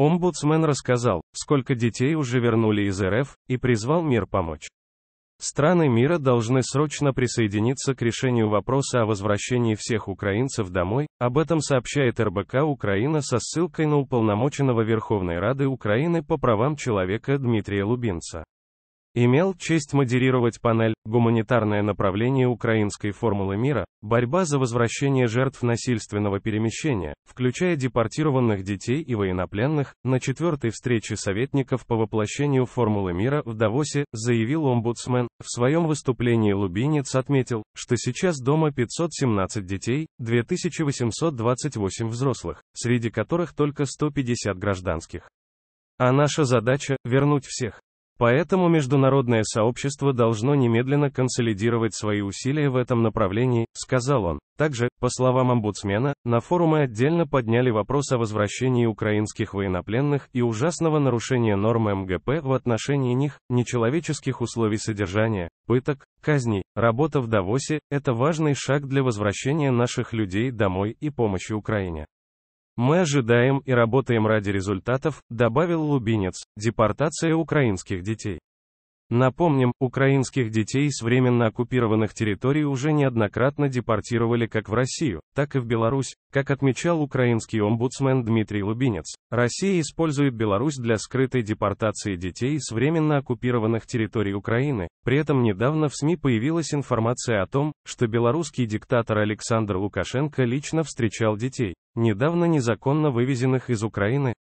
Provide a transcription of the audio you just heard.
Омбудсмен рассказал, сколько детей уже вернули из РФ, и призвал мир помочь. Страны мира должны срочно присоединиться к решению вопроса о возвращении всех украинцев домой, об этом сообщает РБК Украина со ссылкой на уполномоченного Верховной Рады Украины по правам человека Дмитрия Лубинца. Имел честь модерировать панель «Гуманитарное направление украинской формулы мира. Борьба за возвращение жертв насильственного перемещения», включая депортированных детей и военнопленных, на четвертой встрече советников по воплощению формулы мира в Давосе, заявил омбудсмен. В своем выступлении Лубинец отметил, что сейчас дома 517 детей, 2828 взрослых, среди которых только 150 гражданских. А наша задача – вернуть всех. Поэтому международное сообщество должно немедленно консолидировать свои усилия в этом направлении, сказал он. Также, по словам омбудсмена, на форуме отдельно подняли вопрос о возвращении украинских военнопленных и ужасного нарушения норм МГП в отношении них, нечеловеческих условий содержания, пыток, казней. Работа в Давосе – это важный шаг для возвращения наших людей домой и помощи Украине. Мы ожидаем и работаем ради результатов, добавил Лубинец, депортация украинских детей. Напомним, украинских детей с временно оккупированных территорий уже неоднократно депортировали как в Россию, так и в Беларусь. Как отмечал украинский омбудсмен Дмитрий Лубинец, Россия использует Беларусь для скрытой депортации детей с временно оккупированных территорий Украины. При этом недавно в СМИ появилась информация о том, что белорусский диктатор Александр Лукашенко лично встречал детей, недавно незаконно вывезенных из Украины,